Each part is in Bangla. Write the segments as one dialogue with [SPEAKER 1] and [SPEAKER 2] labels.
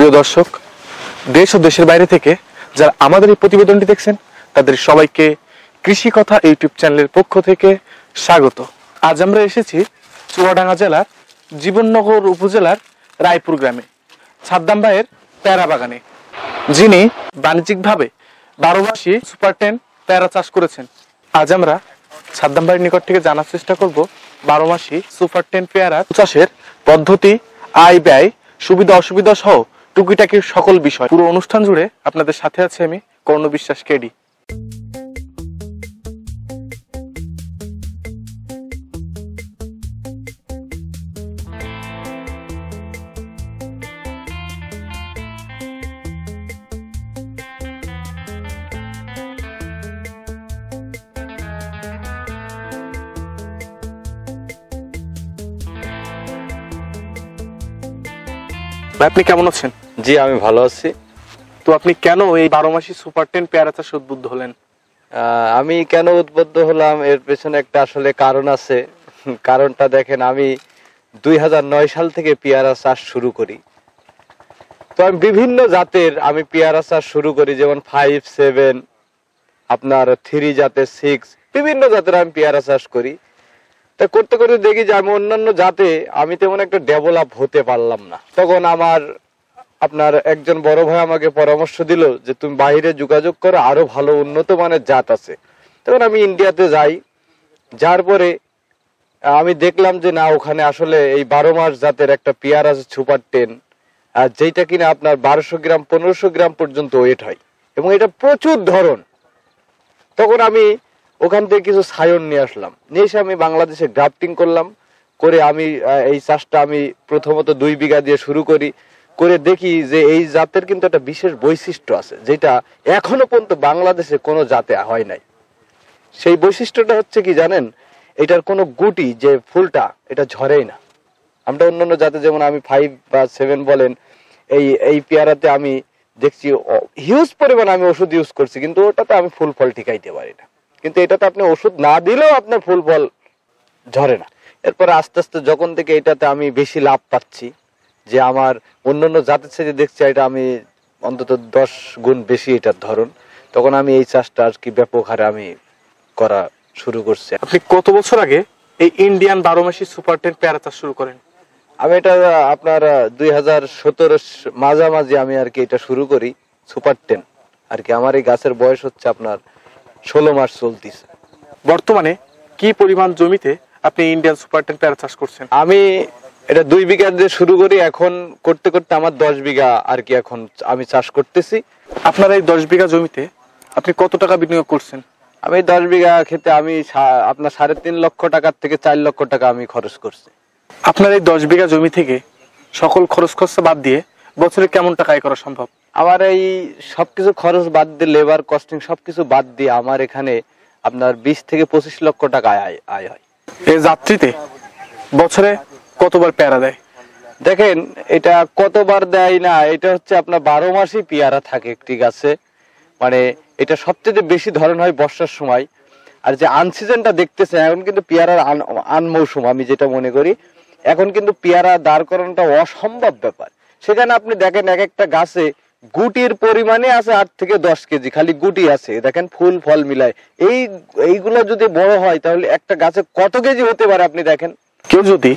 [SPEAKER 1] প্রিয় দর্শক দেশ ও দেশের বাইরে থেকে যারা আমাদের এই প্রতিবেদনটি দেখছেন তাদের সবাইকে কৃষি কথা ইউটিউব চ্যানেলের পক্ষ থেকে স্বাগত আজ আমরা এসেছি চুয়াডাঙ্গা জেলার জীবননগর উপজেলার রায়পুর গ্রামে সাদ্দাম ভাইয়ের প্যারা বাগানে যিনি বাণিজ্যিকভাবে বারো মাসি সুপার টেন প্যারা চাষ করেছেন আজ আমরা সাদ্দাম ভাইয়ের নিকট থেকে জানার চেষ্টা করব বারো মাসি সুপার টেন পেয়ারা চাষের পদ্ধতি আয় ব্যয় সুবিধা অসুবিধা সহ টুকিটাকির সকল বিষয় পুরো অনুষ্ঠান জুড়ে আপনাদের সাথে আছে আমি কর্ণ বিশ্বাস কেডি আপনি কেমন আছেন
[SPEAKER 2] জি আমি ভালো আছি তো আপনি কেন এই বারো মাসি সুপার টেন পেয়ারা চাষ উদ্বুদ্ধ হলেন আমি কেন উদ্বুদ্ধ হলাম এর পেছনে একটা আসলে কারণ আছে কারণটা দেখেন আমি দুই সাল থেকে পেয়ারা চাষ শুরু করি তো আমি বিভিন্ন জাতের আমি পেয়ারা চাষ শুরু করি যেমন ফাইভ সেভেন আপনার থ্রি জাতের সিক্স বিভিন্ন জাতের আমি পেয়ারা চাষ করি তা করতে করতে দেখি যে আমি অন্যান্য জাতে আমি তেমন একটা ডেভেলপ হতে পারলাম না তখন আমার আপনার একজন বড় ভাই আমাকে পরামর্শ দিল যে তুমি বাইরে যোগাযোগ করো আরো ভালো উন্নত মানের জাত আছে তখন আমি ইন্ডিয়াতে যাই যার পরে আমি দেখলাম যে না ওখানে আসলে এই বারো মাস জাতের একটা পেয়ার আছে সুপার টেন আর যেটা কিনা আপনার বারোশো গ্রাম পনেরোশো গ্রাম পর্যন্ত ওয়েট হয় এবং এটা প্রচুর ধরন তখন আমি ওখান থেকে কিছু সায়ন নিয়ে আসলাম নিয়ে এসে আমি বাংলাদেশে গ্রাফটিং করলাম করে আমি এই চাষটা আমি প্রথমত দুই বিঘা দিয়ে শুরু করি করে দেখি যে এই জাতের কিন্তু একটা বিশেষ বৈশিষ্ট্য আছে যেটা এখনো পর্যন্ত বাংলাদেশে কোনো জাতে হয় নাই সেই বৈশিষ্ট্যটা হচ্ছে কি জানেন এটার কোনো গুটি যে ফুলটা এটা ঝরেই না আমরা অন্যান্য জাতে যেমন আমি ফাইভ বা সেভেন বলেন এই এই পেয়ারাতে আমি দেখছি হিউজ পরিমাণ আমি ওষুধ ইউজ করছি কিন্তু ওটাতে আমি ফুল ফল টিকাইতে পারি না কিন্তু এটাতে আপনি ওষুধ না দিলেও আপনার ফুল ফল ঝরে না এরপর আস্তে আস্তে যখন থেকে এটাতে আমি বেশি লাভ পাচ্ছি যে আমার অন্য অন্য জাতের সাথে দেখছি এটা আমি অন্তত দশ গুণ বেশি এটার ধরন তখন আমি এই চাষটা আর কি ব্যাপক হারে আমি করা শুরু করছি আপনি কত বছর আগে এই ইন্ডিয়ান বারো মাসি
[SPEAKER 1] সুপার টেন পেয়ারা চাষ শুরু করেন
[SPEAKER 2] আমি এটা আপনার দুই হাজার সতেরো মাঝামাঝি আমি আর কি এটা শুরু করি সুপার টেন আর কি আমার এই গাছের বয়স হচ্ছে আপনার ষোলো মাস চলতেছে বর্তমানে কি পরিমাণ জমিতে আপনি ইন্ডিয়ান সুপার টেন পেয়ারা চাষ করছেন আমি এটা দুই বিঘা দিয়ে শুরু করি এখন করতে করতে আমার দশ বিঘা আর কি এখন আমি চাষ করতেছি আপনার এই দশ বিঘা জমিতে আপনি কত টাকা বিনিয়োগ করছেন আমি দশ বিঘা খেতে আমি আপনার সাড়ে তিন লক্ষ টাকার থেকে চার লক্ষ টাকা আমি খরচ করছি
[SPEAKER 1] আপনার এই দশ বিঘা জমি থেকে সকল খরচ খরচা বাদ দিয়ে বছরে
[SPEAKER 2] কেমন টাকা আয় করা সম্ভব আমার এই সবকিছু খরচ বাদ দিয়ে লেবার কস্টিং সবকিছু বাদ দিয়ে আমার এখানে আপনার বিশ থেকে পঁচিশ লক্ষ টাকা আয় আয় হয় এই যাত্রীতে বছরে কতবার প্যারা দেয় দেখেন এটা কতবার দেয় না এটা হচ্ছে আপনার বারো মাসই পেয়ারা থাকে একটি গাছে মানে এটা সবচেয়ে বেশি ধরন হয় বর্ষার সময় আর যে আনসিজনটা দেখতেছে এখন কিন্তু পেয়ারার আন আন মৌসুম আমি যেটা মনে করি এখন কিন্তু পেয়ারা দাঁড় করানোটা অসম্ভব ব্যাপার সেখানে আপনি দেখেন এক একটা গাছে গুটির পরিমাণে আছে আট থেকে দশ কেজি খালি গুটি আছে দেখেন ফুল ফল মিলায় এই এইগুলো যদি বড় হয় তাহলে একটা গাছে কত কেজি হতে পারে আপনি দেখেন
[SPEAKER 1] কেউ যদি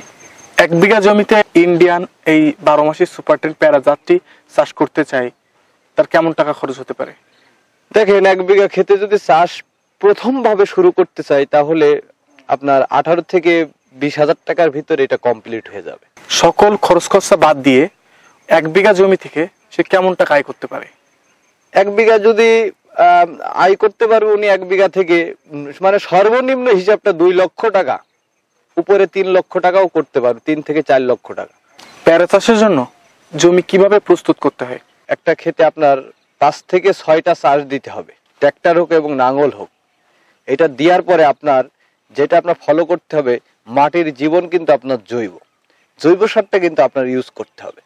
[SPEAKER 1] এক বিঘা জমিতে ইন্ডিয়ান এই বারো মাসের সুপারটেন প্যারা জাতটি
[SPEAKER 2] চাষ করতে চাই তার কেমন টাকা খরচ হতে পারে দেখেন এক বিঘা খেতে যদি চাষ প্রথমভাবে শুরু করতে চাই তাহলে আপনার আঠারো থেকে বিশ হাজার টাকার ভিতরে এটা কমপ্লিট হয়ে যাবে সকল খরচ খরচা বাদ দিয়ে এক বিঘা জমি থেকে সে কেমন টাকা আয় করতে পারে এক বিঘা যদি আয় করতে পারবে উনি এক বিঘা থেকে মানে সর্বনিম্ন হিসাবটা দুই লক্ষ টাকা উপরে তিন লক্ষ টাকাও করতে পারবে তিন থেকে চার লক্ষ টাকা প্যারা চাষের জন্য জমি কিভাবে প্রস্তুত করতে হয় একটা খেতে আপনার পাঁচ থেকে ছয়টা চাষ দিতে হবে ট্র্যাক্টর হোক এবং নাঙল হোক এটা দেওয়ার পরে আপনার যেটা আপনার ফলো করতে হবে মাটির জীবন কিন্তু আপনার জৈব জৈব সারটা কিন্তু আপনার ইউজ করতে হবে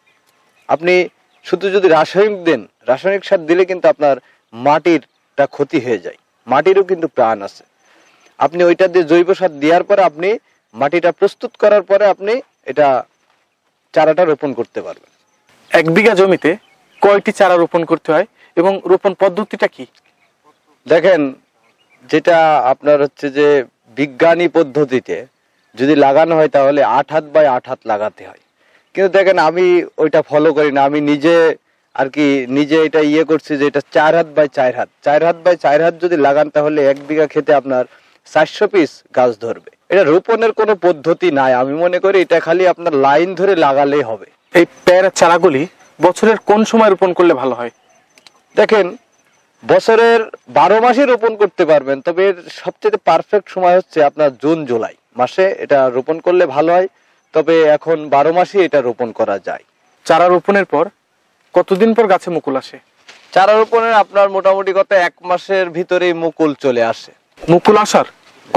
[SPEAKER 2] আপনি শুধু যদি রাসায়নিক দেন রাসায়নিক সার দিলে কিন্তু আপনার মাটিরটা ক্ষতি হয়ে যায় মাটিরও কিন্তু প্রাণ আছে আপনি ওইটা দিয়ে জৈব সার দেওয়ার পরে আপনি মাটিটা প্রস্তুত করার পরে আপনি এটা চারাটা রোপণ করতে পারবেন এক বিঘা জমিতে কয়টি চারা রোপণ করতে হয় এবং রোপণ পদ্ধতিটা কি দেখেন যেটা আপনার হচ্ছে যে বিজ্ঞানী পদ্ধতিতে যদি লাগানো হয় তাহলে আট হাত বাই আট হাত লাগাতে হয় কিন্তু দেখেন আমি ওইটা ফলো করি না আমি নিজে আর কি নিজে এটা ইয়ে করছি যে এটা চার হাত বাই চার হাত চার হাত বাই চার হাত যদি লাগান তাহলে এক বিঘা খেতে আপনার চারশো পিস গাছ ধরবে এটা রোপণের কোনো পদ্ধতি নাই আমি মনে করি এটা খালি আপনার লাইন ধরে লাগালেই হবে এই পেয়ারা চারাগুলি বছরের কোন সময় রোপণ করলে ভালো হয় দেখেন বছরের বারো মাসে রোপণ করতে পারবেন তবে এর সবচেয়ে পারফেক্ট সময় হচ্ছে আপনার জুন জুলাই মাসে এটা রোপণ করলে ভালো হয় তবে এখন বারো মাসে এটা রোপণ করা যায় চারা রোপণের পর কতদিন পর গাছে মুকুল আসে চারা রোপণের আপনার মোটামুটি কত এক মাসের ভিতরেই মুকুল চলে আসে মুকুল আসার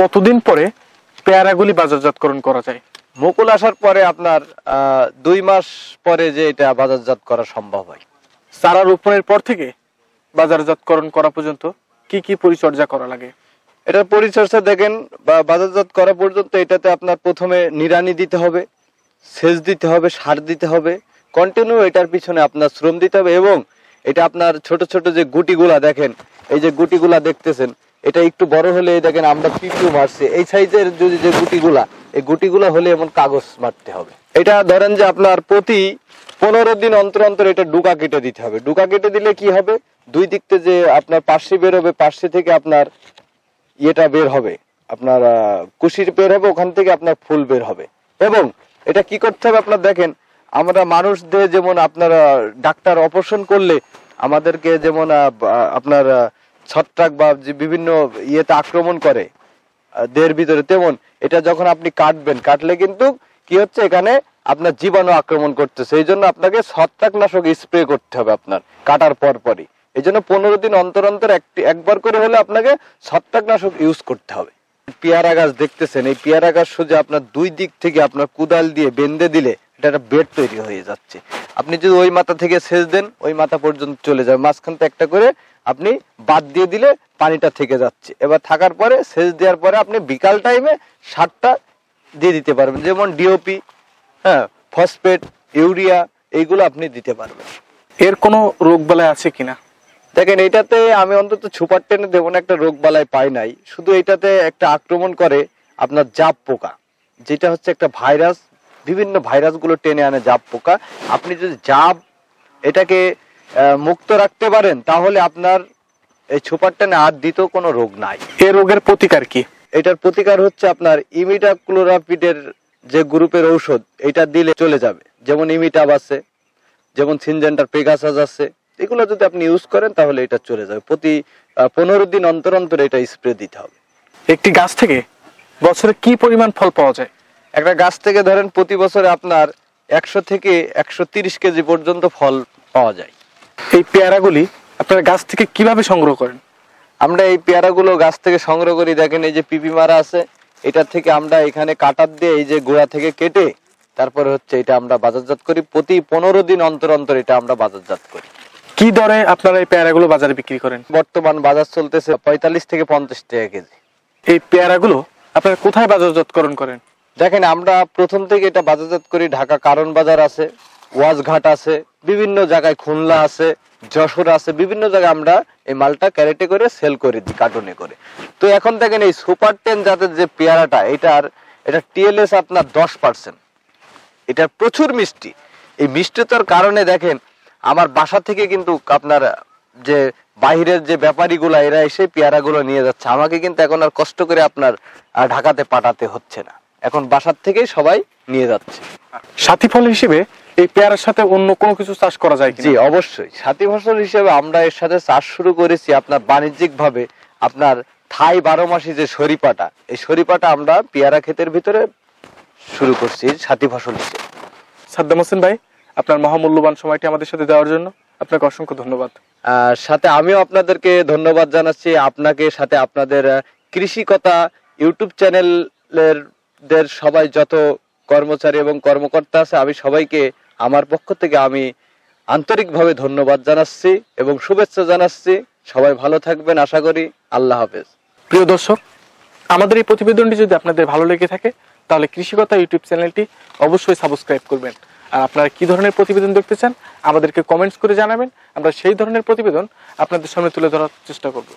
[SPEAKER 2] কতদিন পরে পেয়ারাগুলি বাজারজাতকরণ করা যায় মুকুল আসার পরে আপনার দুই মাস পরে যে এটা বাজারজাত করা সম্ভব হয়
[SPEAKER 1] চারা রোপণের পর থেকে বাজারজাতকরণ করা পর্যন্ত কি কি পরিচর্যা করা
[SPEAKER 2] লাগে এটার পরিচর্যা দেখেন বা বাজারজাত করা পর্যন্ত এটাতে আপনার প্রথমে নিরানি দিতে হবে সেচ দিতে হবে সার দিতে হবে কন্টিনিউ এটার পিছনে আপনার শ্রম দিতে হবে এবং এটা আপনার ছোট ছোট যে গুটিগুলা দেখেন এই যে গুটিগুলা দেখতেছেন এটা একটু বড় হলে দেখেন আমরা পিপিউ মারছি এই সাইজের যদি যে গুটিগুলা এই গুটিগুলা হলে এমন কাগজ মারতে হবে এটা ধরেন যে আপনার প্রতি পনেরো দিন অন্তর অন্তর এটা ডুকা কেটে দিতে হবে ডুকা কেটে দিলে কি হবে দুই দিকতে যে আপনার পার্শ্বে বেরোবে পার্শ্বে থেকে আপনার ইয়েটা বের হবে আপনার কুশির বের হবে ওখান থেকে আপনার ফুল বের হবে এবং এটা কি করতে হবে আপনার দেখেন আমরা মানুষদের যেমন আপনার ডাক্তার অপারেশন করলে আমাদেরকে যেমন আপনার ছত্রাক বা বিভিন্ন ইয়েতে আক্রমণ করে দেহের ভিতরে তেমন এটা যখন আপনি কাটবেন কাটলে কিন্তু কি হচ্ছে এখানে আপনার জীবাণু আক্রমণ করতেছে এই জন্য আপনাকে ছত্রাকনাশক স্প্রে করতে হবে আপনার কাটার পরপরই এই জন্য পনেরো দিন অন্তর অন্তর একবার করে হলে আপনাকে ছত্রাকনাশক ইউজ করতে হবে পেয়ারা গাছ দেখতেছেন এই পেয়ারা গাছ সোজা আপনার দুই দিক থেকে আপনার কুদাল দিয়ে বেঁধে দিলে এটা একটা বেড তৈরি হয়ে যাচ্ছে আপনি যদি ওই মাথা থেকে সেচ দেন ওই মাথা পর্যন্ত চলে যাবে তো একটা করে আপনি বাদ দিয়ে দিলে পানিটা থেকে যাচ্ছে এবার থাকার পরে সেচ দেওয়ার পরে আপনি বিকাল টাইমে সারটা দিয়ে দিতে পারবেন যেমন ডিওপি হ্যাঁ ফসফেট ইউরিয়া এইগুলো আপনি দিতে পারবেন এর কোনো রোগ বেলায় আছে কিনা দেখেন এটাতে আমি অন্তত ছুপার টেনে দেবো না একটা রোগ বালাই পাই নাই শুধু এটাতে একটা আক্রমণ করে আপনার জাপ পোকা যেটা হচ্ছে একটা ভাইরাস বিভিন্ন ভাইরাসগুলো টেনে আনে জাপ পোকা আপনি যদি জাপ এটাকে মুক্ত রাখতে পারেন তাহলে আপনার এই ছুপার টেনে আর দিত কোনো রোগ নাই এ রোগের প্রতিকার কি এটার প্রতিকার হচ্ছে আপনার ইমিটা ক্লোরাপিডের যে গ্রুপের ঔষধ এটা দিলে চলে যাবে যেমন ইমিটাব আছে যেমন সিনজেন্টার পেগাসাস আছে এগুলো যদি আপনি ইউজ করেন তাহলে এটা চলে যাবে প্রতি পনেরো দিন অন্তর অন্তর এটা স্প্রে দিতে হবে একটি গাছ থেকে বছরে কি পরিমাণ ফল পাওয়া যায় একটা গাছ থেকে ধরেন প্রতি বছরে আপনার একশো থেকে একশো তিরিশ কেজি পর্যন্ত ফল পাওয়া যায় এই পেয়ারাগুলি আপনারা গাছ থেকে কিভাবে সংগ্রহ করেন আমরা এই পেয়ারাগুলো গাছ থেকে সংগ্রহ করি দেখেন এই যে পিপি মারা আছে এটার থেকে আমরা এখানে কাটার দিয়ে এই যে গোড়া থেকে কেটে তারপরে হচ্ছে এটা আমরা বাজারজাত করি প্রতি পনেরো দিন অন্তর অন্তর এটা আমরা বাজারজাত করি কি দরে আপনারা এই পেয়ারাগুলো বাজারে বিক্রি করেন বর্তমান বাজার চলতেছে পঁয়তাল্লিশ থেকে পঞ্চাশ টাকা কেজি
[SPEAKER 1] এই পেয়ারাগুলো আপনারা কোথায় বাজারজাতকরণ করেন
[SPEAKER 2] দেখেন আমরা প্রথম থেকে এটা বাজারজাত করি ঢাকা কারণ বাজার আছে ওয়াজঘাট আছে বিভিন্ন জায়গায় খুলনা আছে যশোর আছে বিভিন্ন জায়গায় আমরা এই মালটা ক্যারেটে করে সেল করে দিই কার্টুনে করে তো এখন দেখেন এই সুপার টেন জাতের যে পেয়ারাটা এটার এটা টিএলএস আপনার দশ পার্সেন্ট এটা প্রচুর মিষ্টি এই মিষ্টিতার কারণে দেখেন আমার বাসা থেকে কিন্তু আপনার যে বাহিরের যে ব্যাপারীগুলো এরা এসে পেয়ারাগুলো নিয়ে যাচ্ছে আমাকে কিন্তু এখন আর কষ্ট করে আপনার ঢাকাতে পাঠাতে হচ্ছে না এখন বাসার থেকেই সবাই নিয়ে যাচ্ছে সাথী ফল হিসেবে এই পেয়ারার সাথে অন্য কোনো কিছু চাষ করা যায় জি অবশ্যই সাথী ফসল হিসেবে আমরা এর সাথে চাষ শুরু করেছি আপনার বাণিজ্যিক ভাবে আপনার থাই বারো মাসি যে সরিপাটা এই সরিপাটা আমরা পেয়ারা ক্ষেতের ভিতরে শুরু করছি সাথী ফসল হিসেবে সাদ্দাম হোসেন ভাই আপনার মহামূল্যবান সময়টি আমাদের সাথে দেওয়ার জন্য আপনাকে অসংখ্য ধন্যবাদ আর সাথে আমিও আপনাদেরকে ধন্যবাদ জানাচ্ছি আপনাকে সাথে আপনাদের কৃষি কথা ইউটিউব চ্যানেলের দের সবাই যত কর্মচারী এবং কর্মকর্তা আছে আমি সবাইকে আমার পক্ষ থেকে আমি আন্তরিকভাবে ধন্যবাদ জানাচ্ছি এবং শুভেচ্ছা জানাচ্ছি সবাই ভালো থাকবেন আশা করি আল্লাহ হাফেজ প্রিয় দর্শক
[SPEAKER 1] আমাদের এই প্রতিবেদনটি যদি আপনাদের ভালো লেগে থাকে তাহলে কৃষিকতা ইউটিউব চ্যানেলটি অবশ্যই সাবস্ক্রাইব করবেন আর আপনারা কি ধরনের প্রতিবেদন দেখতে চান আমাদেরকে কমেন্টস করে জানাবেন আমরা সেই ধরনের প্রতিবেদন আপনাদের সামনে তুলে ধরার চেষ্টা করব